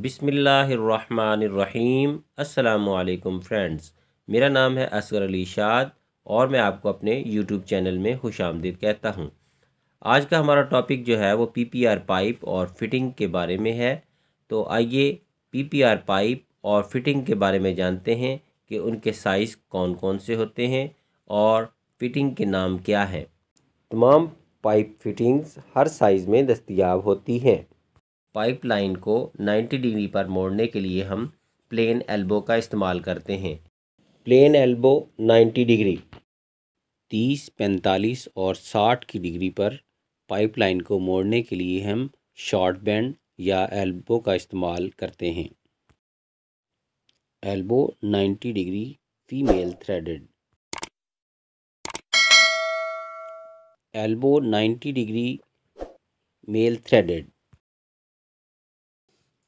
बिसमीम असलकम फ्रेंड्स मेरा नाम है असगर अली शाद और मैं आपको अपने यूट्यूब चैनल में खुश आमदीद कहता हूँ आज का हमारा टॉपिक जो है वो आर पाइप और फिटिंग के बारे में है तो आइए आर पाइप और फिटिंग के बारे में जानते हैं कि उनके साइज़ कौन कौन से होते हैं और फिटिंग के नाम क्या है तमाम पाइप फिटिंग्स हर साइज़ में दस्तियाब होती हैं पाइप लाइन को 90 डिग्री पर मोड़ने के लिए हम प्लेन एल्बो का इस्तेमाल करते हैं प्लेन एल्बो 90 डिग्री 30, 45 और 60 की डिग्री पर पाइप लाइन को मोड़ने के लिए हम शॉर्ट बैंड या एल्बो का इस्तेमाल करते हैं elbow 90 degree female threaded elbow 90 degree male threaded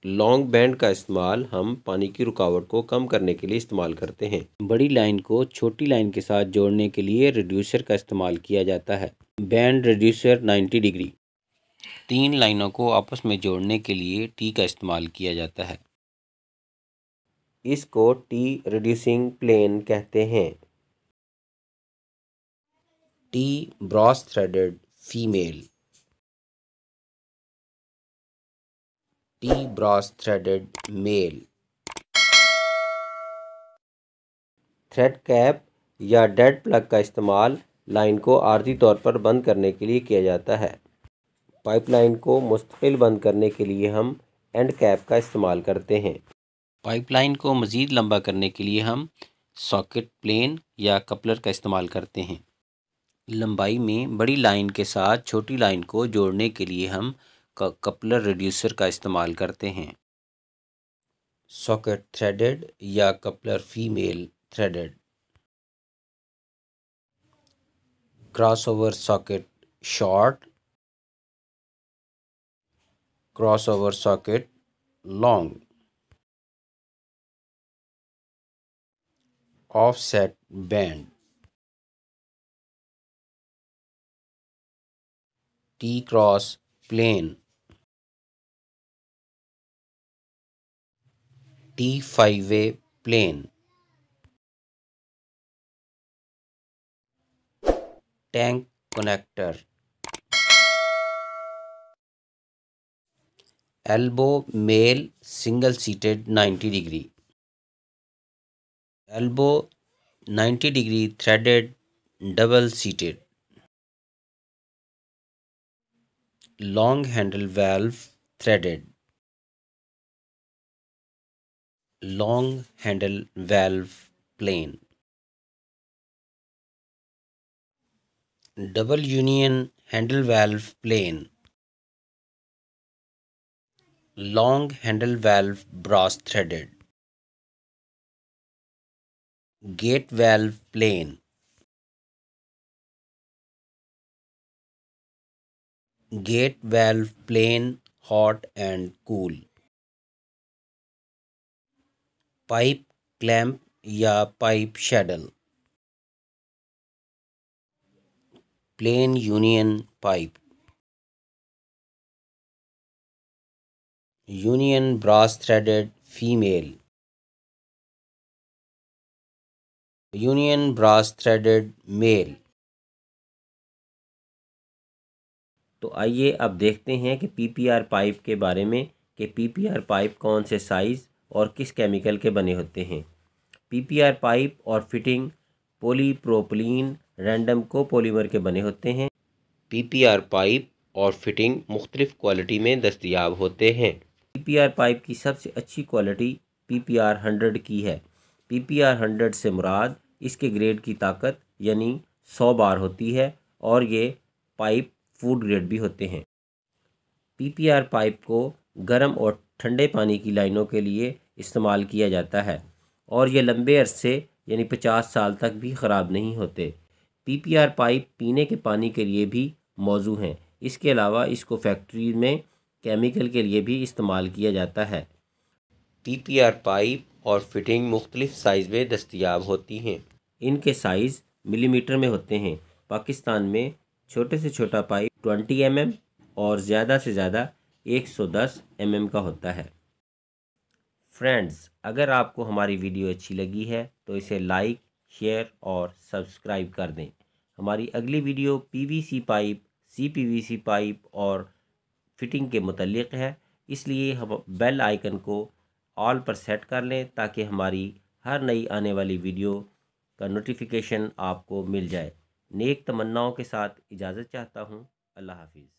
long bend का इस्तेमाल हम पानी की रुकावट को कम करने के लिए इस्तेमाल करते हैं बड़ी लाइन को छोटी लाइन के साथ जोड़ने के लिए रिड्यूसर का इस्तेमाल किया जाता है बैंड रिड्यूसर 90 डिग्री तीन लाइनों को आपस में जोड़ने के लिए टी का इस्तेमाल किया जाता है इसको टी रिड्यूसिंग प्लेन कहते हैं tee brass threaded female tee brass threaded male thread cap या डेड प्लग का इस्तेमाल लाइन को आर्जी तौर पर बंद करने के लिए किया जाता है पाइपलाइन को मुस्तकिल बंद करने के लिए हम एंड कैप का इस्तेमाल करते हैं पाइपलाइन को मज़ीद लंबा करने के लिए हम सॉकेट प्लेन या कपलर का इस्तेमाल करते हैं लंबाई में बड़ी लाइन के साथ छोटी लाइन को जोड़ने के लिए हम कपलर रिड्यूसर का इस्तेमाल करते हैं सॉकेट थ्रेडेड या coupler female threaded crossover socket short crossover socket long offset bend tee cross plain T5A plane. Tank connector. Elbow male single seated 90 degree. Elbow 90 degree threaded double seated. Long handle valve threaded. long handle valve plane. Double union handle valve plane. Long handle valve brass threaded. Gate valve plane. Gate valve plane hot and cool. Pipe clamp या pipe saddle plain union pipe union brass threaded female union brass threaded male तो आइए अब देखते हैं कि PPR pipe के बारे में कि पीपीआर पाइप कौन से साइज़ और किस केमिकल के बने होते हैं पीपीआर पाइप और फिटिंग पोलीप्रोपलिन रैंडम कोपोलीमर के बने होते हैं पीपीआर पाइप और फिटिंग मुख्तलिफ क्वालिटी में दस्तियाब होते हैं पीपीआर पाइप की सबसे अच्छी क्वालिटी पीपीआर हंड्रेड की है पीपीआर हंड्रेड से मुराद इसके ग्रेड की ताकत यानी सौ बार होती है और ये पाइप फूड ग्रेड भी होते हैं पीपीआर पाइप को गर्म और ठंडे पानी की लाइनों के लिए इस्तेमाल किया जाता है और ये लंबे अरसे यानी पचास साल तक भी ख़राब नहीं होते पीपीआर पाइप पीने के पानी के लिए भी मौजू हैं इसके अलावा इसको फैक्ट्री में केमिकल के लिए भी इस्तेमाल किया जाता है पीपीआर पाइप और फिटिंग मुख्तलिफ़ साइज़ में दस्तियाब होती हैं इनके साइज़ मिलीमीटर में होते हैं पाकिस्तान में छोटे से छोटा पाइप ट्वेंटी एम एम और ज़्यादा से ज़्यादा दस एम एम का होता है फ्रेंड्स अगर आपको हमारी वीडियो अच्छी लगी है तो इसे लाइक शेयर और सब्सक्राइब कर दें हमारी अगली video PVC pipe CPVC pipe और फिटिंग के मतलब है इसलिए हम बेल आइकन को ऑल पर सेट कर लें ताकि हमारी हर नई आने वाली वीडियो का नोटिफिकेशन आपको मिल जाए नेक तमन्नाओं के साथ इजाज़त चाहता हूँ अल्लाह हाफिज़